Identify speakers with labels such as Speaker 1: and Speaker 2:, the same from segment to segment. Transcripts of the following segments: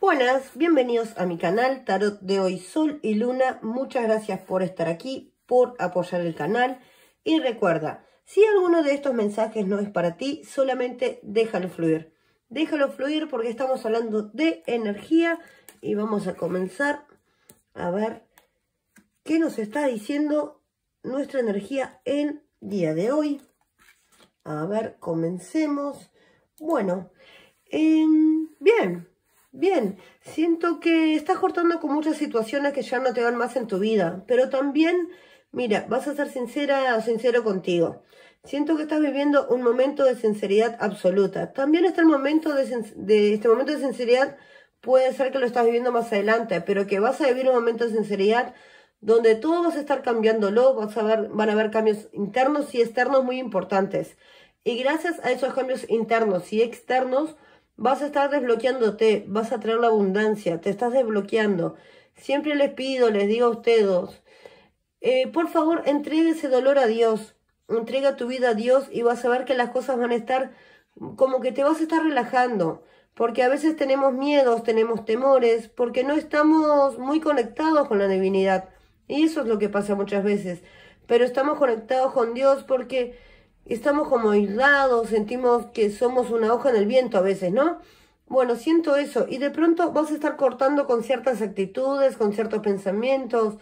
Speaker 1: Buenas, bienvenidos a mi canal Tarot de hoy Sol y Luna. Muchas gracias por estar aquí, por apoyar el canal. Y recuerda, si alguno de estos mensajes no es para ti, solamente déjalo fluir. Déjalo fluir porque estamos hablando de energía y vamos a comenzar a ver qué nos está diciendo nuestra energía en día de hoy. A ver, comencemos. Bueno, em, bien, Bien, siento que estás cortando con muchas situaciones que ya no te van más en tu vida, pero también, mira, vas a ser sincera o sincero contigo. Siento que estás viviendo un momento de sinceridad absoluta. También este momento de este sinceridad puede ser que lo estás viviendo más adelante, pero que vas a vivir un momento de sinceridad donde todo vas a estar cambiándolo, vas a van a haber cambios internos y externos muy importantes. Y gracias a esos cambios internos y externos, Vas a estar desbloqueándote, vas a traer la abundancia, te estás desbloqueando. Siempre les pido, les digo a ustedes, eh, por favor, entregue ese dolor a Dios. Entrega tu vida a Dios y vas a ver que las cosas van a estar como que te vas a estar relajando. Porque a veces tenemos miedos, tenemos temores, porque no estamos muy conectados con la divinidad. Y eso es lo que pasa muchas veces. Pero estamos conectados con Dios porque estamos como aislados, sentimos que somos una hoja en el viento a veces, ¿no? Bueno, siento eso y de pronto vas a estar cortando con ciertas actitudes, con ciertos pensamientos,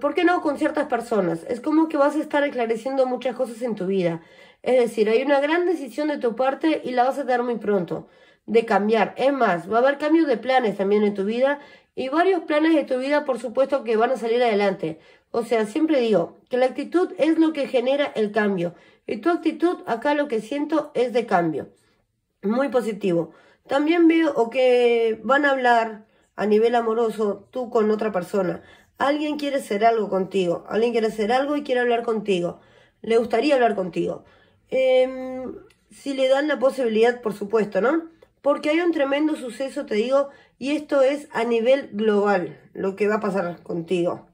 Speaker 1: ¿por qué no con ciertas personas? Es como que vas a estar esclareciendo muchas cosas en tu vida. Es decir, hay una gran decisión de tu parte y la vas a dar muy pronto, de cambiar. Es más, va a haber cambios de planes también en tu vida y varios planes de tu vida, por supuesto, que van a salir adelante. O sea, siempre digo que la actitud es lo que genera el cambio. Y tu actitud, acá lo que siento es de cambio. Muy positivo. También veo o que van a hablar a nivel amoroso tú con otra persona. Alguien quiere hacer algo contigo. Alguien quiere hacer algo y quiere hablar contigo. Le gustaría hablar contigo. Em, si le dan la posibilidad, por supuesto, ¿no? Porque hay un tremendo suceso, te digo, y esto es a nivel global lo que va a pasar contigo.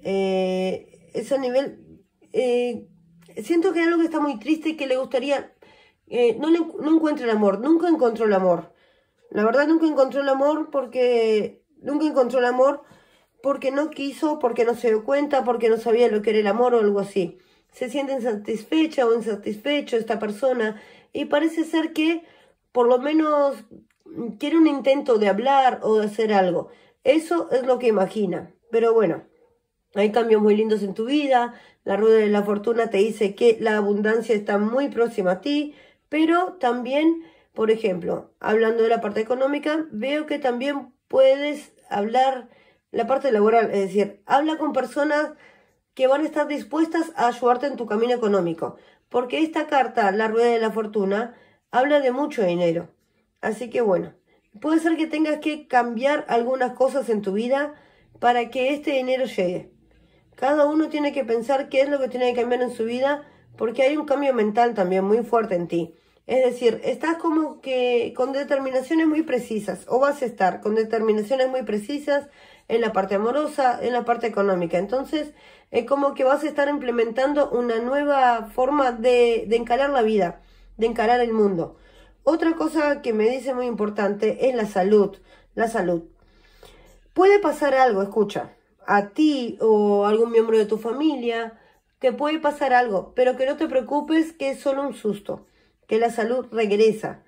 Speaker 1: Eh, es a nivel eh, Siento que algo que está muy triste y que le gustaría... Eh, no, no encuentra el amor, nunca encontró el amor. La verdad nunca encontró el amor porque... Nunca encontró el amor porque no quiso, porque no se dio cuenta, porque no sabía lo que era el amor o algo así. Se siente insatisfecha o insatisfecho esta persona y parece ser que por lo menos quiere un intento de hablar o de hacer algo. Eso es lo que imagina. Pero bueno, hay cambios muy lindos en tu vida. La rueda de la fortuna te dice que la abundancia está muy próxima a ti, pero también, por ejemplo, hablando de la parte económica, veo que también puedes hablar la parte laboral, es decir, habla con personas que van a estar dispuestas a ayudarte en tu camino económico, porque esta carta, la rueda de la fortuna, habla de mucho dinero. Así que bueno, puede ser que tengas que cambiar algunas cosas en tu vida para que este dinero llegue. Cada uno tiene que pensar qué es lo que tiene que cambiar en su vida porque hay un cambio mental también muy fuerte en ti. Es decir, estás como que con determinaciones muy precisas o vas a estar con determinaciones muy precisas en la parte amorosa, en la parte económica. Entonces, es como que vas a estar implementando una nueva forma de, de encarar la vida, de encarar el mundo. Otra cosa que me dice muy importante es la salud. La salud. Puede pasar algo, escucha a ti o algún miembro de tu familia, que puede pasar algo, pero que no te preocupes que es solo un susto, que la salud regresa.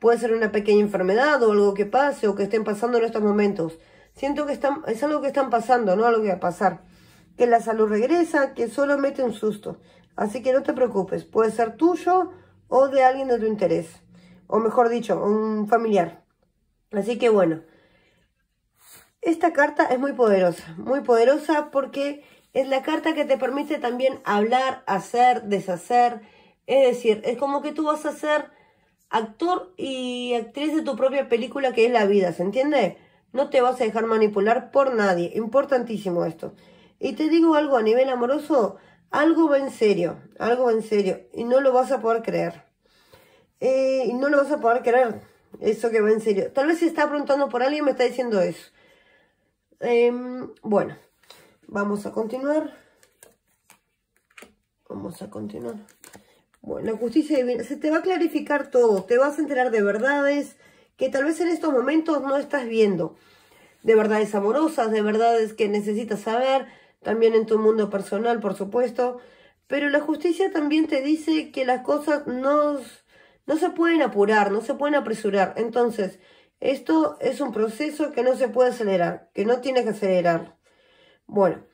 Speaker 1: Puede ser una pequeña enfermedad o algo que pase o que estén pasando en estos momentos. Siento que es algo que están pasando, no algo que va a pasar. Que la salud regresa, que solo mete un susto. Así que no te preocupes, puede ser tuyo o de alguien de tu interés. O mejor dicho, un familiar. Así que bueno. Esta carta es muy poderosa, muy poderosa porque es la carta que te permite también hablar, hacer, deshacer. Es decir, es como que tú vas a ser actor y actriz de tu propia película que es la vida, ¿se entiende? No te vas a dejar manipular por nadie. Importantísimo esto. Y te digo algo a nivel amoroso, algo va en serio, algo va en serio. Y no lo vas a poder creer. Eh, y no lo vas a poder creer, eso que va en serio. Tal vez si está preguntando por alguien me está diciendo eso. Em, bueno, vamos a continuar. Vamos a continuar. Bueno, la justicia divina. Se te va a clarificar todo. Te vas a enterar de verdades que tal vez en estos momentos no estás viendo. De verdades amorosas, de verdades que necesitas saber. También en tu mundo personal, por supuesto. Pero la justicia también te dice que las cosas no, no se pueden apurar, no se pueden apresurar. Entonces, esto es un proceso que no se puede acelerar, que no tienes que acelerar. Bueno,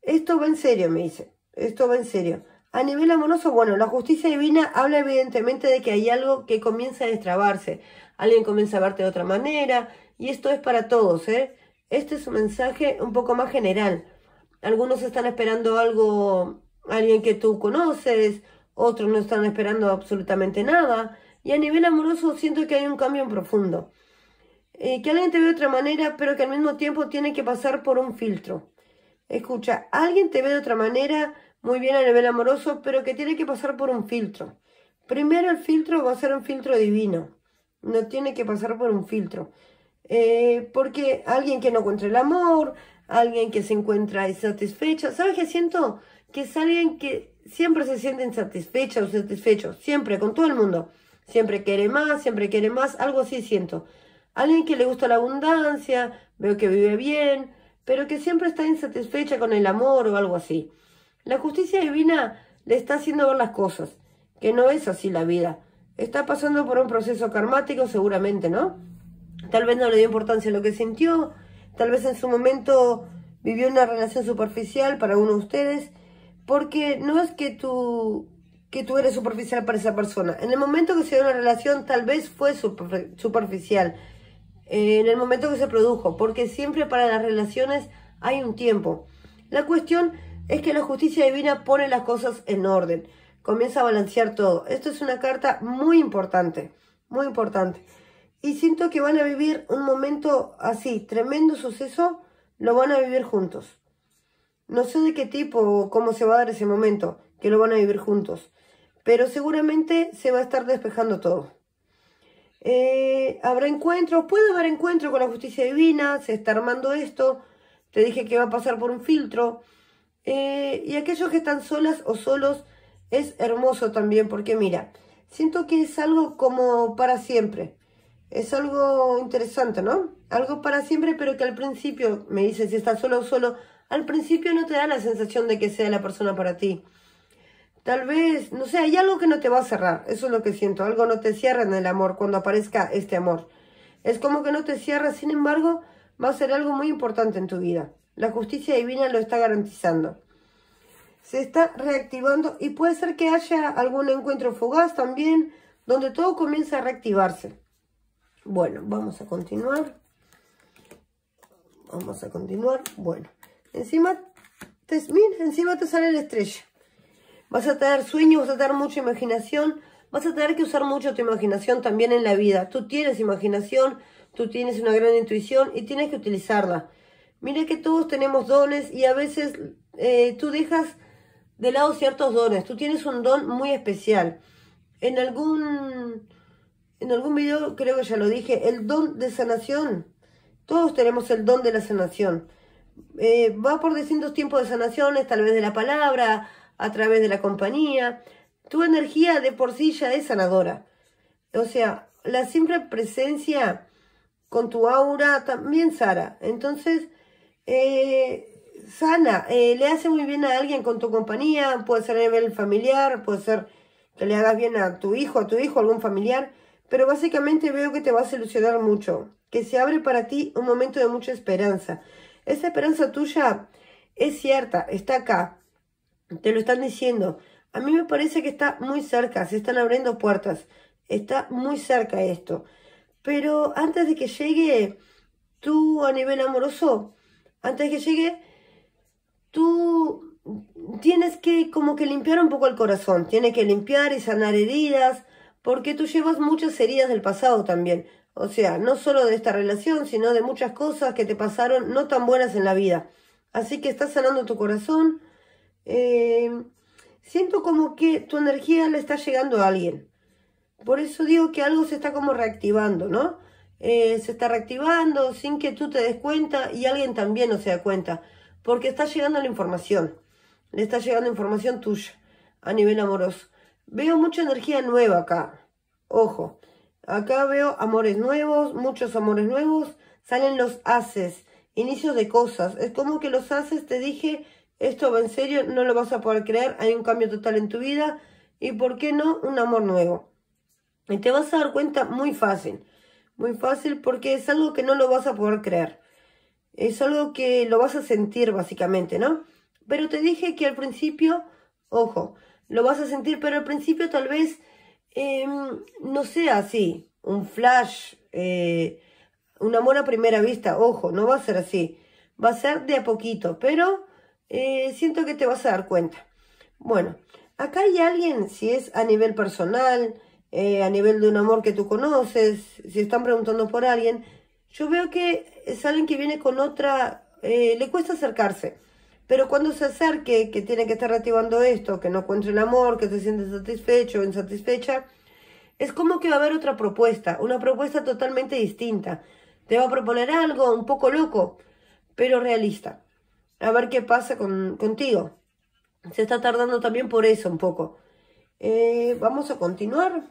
Speaker 1: esto va en serio, me dice. Esto va en serio. A nivel amoroso, bueno, la justicia divina habla evidentemente de que hay algo que comienza a destrabarse. Alguien comienza a verte de otra manera. Y esto es para todos, ¿eh? Este es un mensaje un poco más general. Algunos están esperando algo, alguien que tú conoces. Otros no están esperando absolutamente nada. Y a nivel amoroso siento que hay un cambio en profundo. Eh, que alguien te ve de otra manera, pero que al mismo tiempo tiene que pasar por un filtro. Escucha, alguien te ve de otra manera, muy bien a nivel amoroso, pero que tiene que pasar por un filtro. Primero el filtro va a ser un filtro divino, no tiene que pasar por un filtro. Eh, porque alguien que no encuentra el amor, alguien que se encuentra insatisfecho. ¿sabes qué siento? Que es alguien que siempre se siente insatisfecha o satisfecho, siempre, con todo el mundo. Siempre quiere más, siempre quiere más, algo así siento. Alguien que le gusta la abundancia, veo que vive bien, pero que siempre está insatisfecha con el amor o algo así. La justicia divina le está haciendo ver las cosas, que no es así la vida. Está pasando por un proceso karmático seguramente, ¿no? Tal vez no le dio importancia a lo que sintió, tal vez en su momento vivió una relación superficial para uno de ustedes, porque no es que tú, que tú eres superficial para esa persona. En el momento que se dio una relación, tal vez fue superficial, eh, en el momento que se produjo, porque siempre para las relaciones hay un tiempo. La cuestión es que la justicia divina pone las cosas en orden, comienza a balancear todo. Esto es una carta muy importante, muy importante. Y siento que van a vivir un momento así, tremendo suceso, lo van a vivir juntos. No sé de qué tipo o cómo se va a dar ese momento, que lo van a vivir juntos, pero seguramente se va a estar despejando todo. Eh, ¿Habrá encuentros, ¿Puede haber encuentro con la justicia divina? ¿Se está armando esto? Te dije que va a pasar por un filtro. Eh, y aquellos que están solas o solos es hermoso también, porque mira, siento que es algo como para siempre. Es algo interesante, ¿no? Algo para siempre, pero que al principio, me dice si estás solo o solo, al principio no te da la sensación de que sea la persona para ti. Tal vez, no sé, hay algo que no te va a cerrar. Eso es lo que siento. Algo no te cierra en el amor cuando aparezca este amor. Es como que no te cierra, sin embargo, va a ser algo muy importante en tu vida. La justicia divina lo está garantizando. Se está reactivando y puede ser que haya algún encuentro fugaz también, donde todo comienza a reactivarse. Bueno, vamos a continuar. Vamos a continuar. Bueno, encima te, mira, encima te sale la estrella. Vas a tener sueños, vas a tener mucha imaginación, vas a tener que usar mucho tu imaginación también en la vida. Tú tienes imaginación, tú tienes una gran intuición y tienes que utilizarla. Mira que todos tenemos dones y a veces eh, tú dejas de lado ciertos dones. Tú tienes un don muy especial. En algún, en algún video creo que ya lo dije, el don de sanación. Todos tenemos el don de la sanación. Eh, va por distintos tiempos de sanaciones, tal vez de la palabra, a través de la compañía. Tu energía de por sí ya es sanadora. O sea, la simple presencia con tu aura también Sara Entonces, eh, sana, eh, le hace muy bien a alguien con tu compañía, puede ser a nivel familiar, puede ser que le hagas bien a tu hijo, a tu hijo, a algún familiar, pero básicamente veo que te va a solucionar mucho, que se abre para ti un momento de mucha esperanza. Esa esperanza tuya es cierta, está acá, te lo están diciendo. A mí me parece que está muy cerca, se están abriendo puertas. Está muy cerca esto. Pero antes de que llegue tú a nivel amoroso, antes de que llegue, tú tienes que como que limpiar un poco el corazón, tienes que limpiar y sanar heridas, porque tú llevas muchas heridas del pasado también. O sea, no solo de esta relación, sino de muchas cosas que te pasaron no tan buenas en la vida. Así que estás sanando tu corazón, eh, siento como que tu energía le está llegando a alguien. Por eso digo que algo se está como reactivando, ¿no? Eh, se está reactivando sin que tú te des cuenta y alguien también no se da cuenta, porque está llegando la información, le está llegando información tuya a nivel amoroso. Veo mucha energía nueva acá, ojo, acá veo amores nuevos, muchos amores nuevos, salen los haces, inicios de cosas, es como que los haces, te dije, esto va en serio, no lo vas a poder creer, hay un cambio total en tu vida y, ¿por qué no?, un amor nuevo. Y te vas a dar cuenta muy fácil, muy fácil porque es algo que no lo vas a poder creer. Es algo que lo vas a sentir básicamente, ¿no? Pero te dije que al principio, ojo, lo vas a sentir, pero al principio tal vez em, no sea así, un flash, eh, un amor a primera vista, ojo, no va a ser así. Va a ser de a poquito, pero eh, siento que te vas a dar cuenta. Bueno, acá hay alguien, si es a nivel personal, eh, a nivel de un amor que tú conoces, si están preguntando por alguien, yo veo que es alguien que viene con otra, eh, le cuesta acercarse. Pero cuando se acerque, que tiene que estar reactivando esto, que no encuentre el amor, que se siente satisfecho o insatisfecha, es como que va a haber otra propuesta, una propuesta totalmente distinta. Te va a proponer algo un poco loco, pero realista a ver qué pasa con, contigo. Se está tardando también por eso un poco. Eh, vamos a continuar.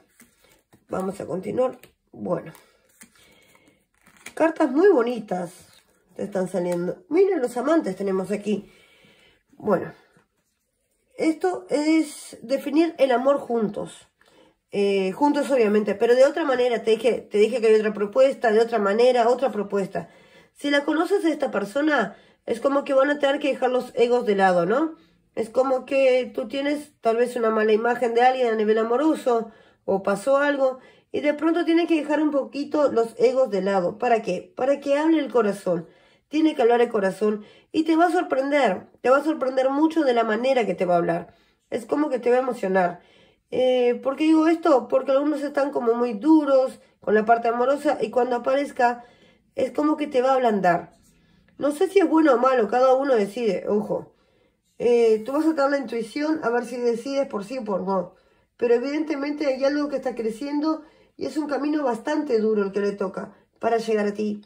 Speaker 1: Vamos a continuar. Bueno. Cartas muy bonitas te están saliendo. Miren los amantes tenemos aquí. Bueno. Esto es definir el amor juntos. Eh, juntos obviamente, pero de otra manera, te dije, te dije que hay otra propuesta, de otra manera, otra propuesta. Si la conoces a esta persona, es como que van a tener que dejar los egos de lado, ¿no? Es como que tú tienes tal vez una mala imagen de alguien a nivel amoroso o pasó algo y de pronto tienes que dejar un poquito los egos de lado. ¿Para qué? Para que hable el corazón. Tiene que hablar el corazón y te va a sorprender. Te va a sorprender mucho de la manera que te va a hablar. Es como que te va a emocionar. Eh, ¿Por qué digo esto? Porque algunos están como muy duros con la parte amorosa y cuando aparezca es como que te va a ablandar. No sé si es bueno o malo, cada uno decide, ojo. Eh, tú vas a dar la intuición a ver si decides por sí o por no. Pero evidentemente hay algo que está creciendo y es un camino bastante duro el que le toca para llegar a ti.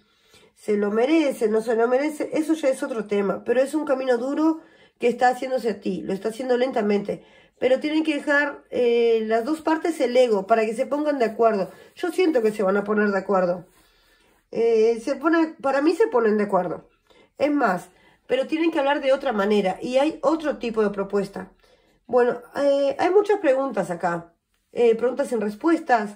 Speaker 1: Se lo merece, no se lo merece, eso ya es otro tema, pero es un camino duro que está haciéndose a ti, lo está haciendo lentamente. Pero tienen que dejar eh, las dos partes el ego para que se pongan de acuerdo. Yo siento que se van a poner de acuerdo. Eh, se pone, para mí se ponen de acuerdo. Es más, pero tienen que hablar de otra manera y hay otro tipo de propuesta. Bueno, eh, hay muchas preguntas acá, eh, preguntas sin respuestas.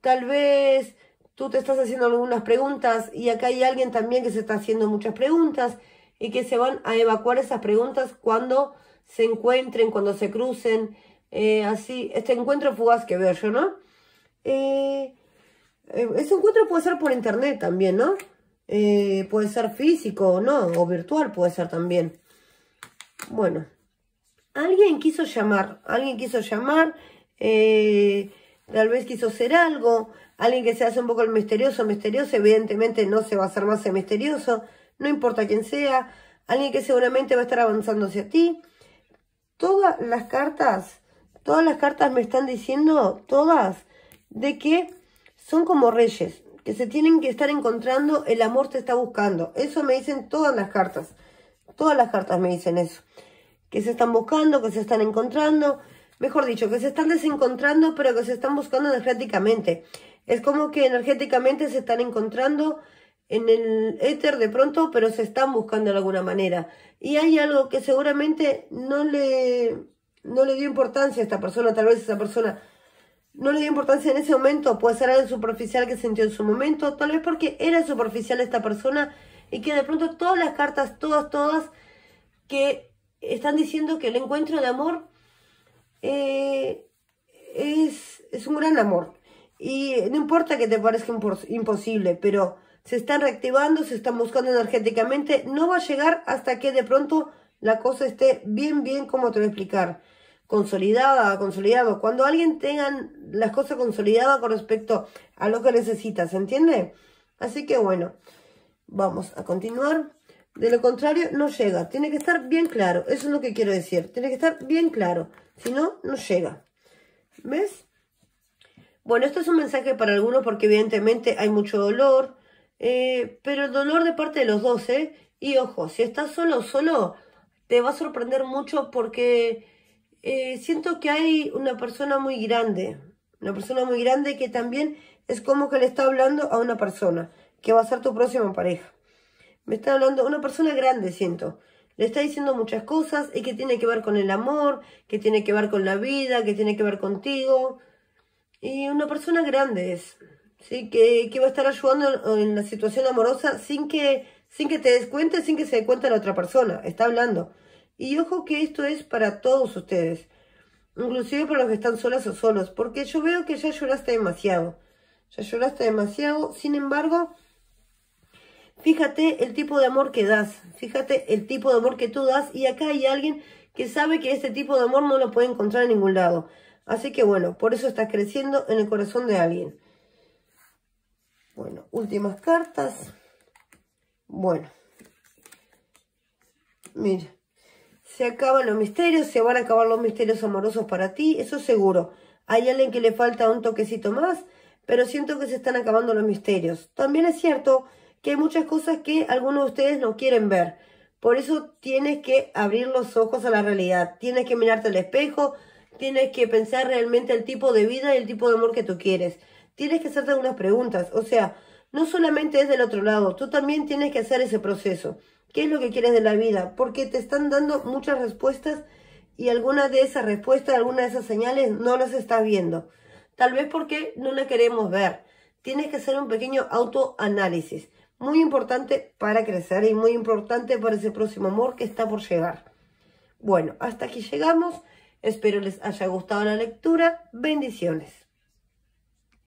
Speaker 1: Tal vez tú te estás haciendo algunas preguntas y acá hay alguien también que se está haciendo muchas preguntas y que se van a evacuar esas preguntas cuando se encuentren, cuando se crucen. Eh, así, este encuentro fugaz que veo yo, ¿no? ese encuentro puede ser por internet también, ¿no? Eh, puede ser físico o no, o virtual puede ser también. Bueno, alguien quiso llamar, alguien quiso llamar, eh, tal vez quiso hacer algo, alguien que se hace un poco el misterioso, misterioso, evidentemente no se va a hacer más el misterioso, no importa quién sea, alguien que seguramente va a estar avanzando hacia ti. Todas las cartas, todas las cartas me están diciendo, todas, de que son como reyes, que se tienen que estar encontrando, el amor te está buscando. Eso me dicen todas las cartas. Todas las cartas me dicen eso. Que se están buscando, que se están encontrando. Mejor dicho, que se están desencontrando, pero que se están buscando energéticamente. Es como que energéticamente se están encontrando en el éter de pronto, pero se están buscando de alguna manera. Y hay algo que seguramente no le, no le dio importancia a esta persona, tal vez esa persona no le dio importancia en ese momento, puede ser algo superficial que sintió en su momento, tal vez porque era superficial esta persona y que de pronto todas las cartas, todas, todas, que están diciendo que el encuentro de amor eh, es, es un gran amor. Y no importa que te parezca imposible, pero se están reactivando, se están buscando energéticamente, no va a llegar hasta que de pronto la cosa esté bien, bien como te voy a explicar consolidada, consolidado, cuando alguien tenga las cosas consolidadas con respecto a lo que necesita, ¿se entiende? Así que bueno, vamos a continuar. De lo contrario, no llega. Tiene que estar bien claro. Eso es lo que quiero decir. Tiene que estar bien claro. Si no, no llega. ¿Ves? Bueno, esto es un mensaje para algunos porque evidentemente hay mucho dolor. Eh, pero el dolor de parte de los dos, ¿eh? Y ojo, si estás solo, solo, te va a sorprender mucho porque eh, siento que hay una persona muy grande, una persona muy grande que también es como que le está hablando a una persona que va a ser tu próxima pareja. Me está hablando una persona grande, siento. Le está diciendo muchas cosas y que tiene que ver con el amor, que tiene que ver con la vida, que tiene que ver contigo. Y una persona grande es, ¿sí? Que, que va a estar ayudando en, la situación amorosa sin que, sin que te des cuenta, sin que se dé cuenta la otra persona. Está hablando. Y ojo que esto es para todos ustedes, inclusive para los que están solas o solos, porque yo veo que ya lloraste demasiado, ya lloraste demasiado, sin embargo, fíjate el tipo de amor que das, fíjate el tipo de amor que tú das, y acá hay alguien que sabe que este tipo de amor no lo puede encontrar en ningún lado. Así que bueno, por eso estás creciendo en el corazón de alguien. Bueno, últimas cartas. Bueno. Mira. Se acaban los misterios, se van a acabar los misterios amorosos para ti, eso es seguro. Hay alguien que le falta un toquecito más, pero siento que se están acabando los misterios. También es cierto que hay muchas cosas que algunos de ustedes no quieren ver. Por eso tienes que abrir los ojos a la realidad. Tienes que mirarte al espejo, tienes que pensar realmente el tipo de vida y el tipo de amor que tú quieres. Tienes que hacerte algunas preguntas. O sea, no solamente es del otro lado, tú también tienes que hacer ese proceso qué es lo que quieres de la vida, porque te están dando muchas respuestas y algunas de esas respuestas, algunas de esas señales no las estás viendo. Tal vez porque no las queremos ver. Tienes que hacer un pequeño autoanálisis, muy importante para crecer y muy importante para ese próximo amor que está por llegar. Bueno, hasta aquí llegamos. Espero les haya gustado la lectura. Bendiciones.